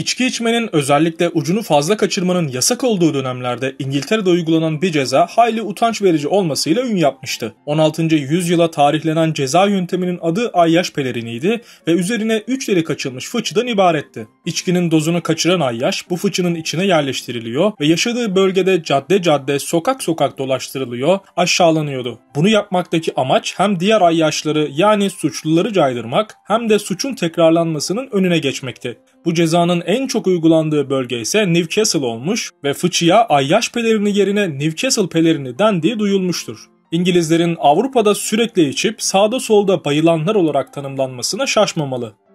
İçki içmenin özellikle ucunu fazla kaçırmanın yasak olduğu dönemlerde İngiltere'de uygulanan bir ceza hayli utanç verici olmasıyla ün yapmıştı. 16. yüzyıla tarihlenen ceza yönteminin adı ayyaş peleriniydi ve üzerine 3 delik açılmış fıçıdan ibaretti. İçkinin dozunu kaçıran Ayyaş bu fıçının içine yerleştiriliyor ve yaşadığı bölgede cadde cadde sokak sokak dolaştırılıyor, aşağılanıyordu. Bunu yapmaktaki amaç hem diğer Ayyaşları yani suçluları caydırmak hem de suçun tekrarlanmasının önüne geçmekti. Bu cezanın en çok uygulandığı bölge ise Newcastle olmuş ve fıçıya Ayyaş pelerini yerine Newcastle pelerini dendiği duyulmuştur. İngilizlerin Avrupa'da sürekli içip sağda solda bayılanlar olarak tanımlanmasına şaşmamalı.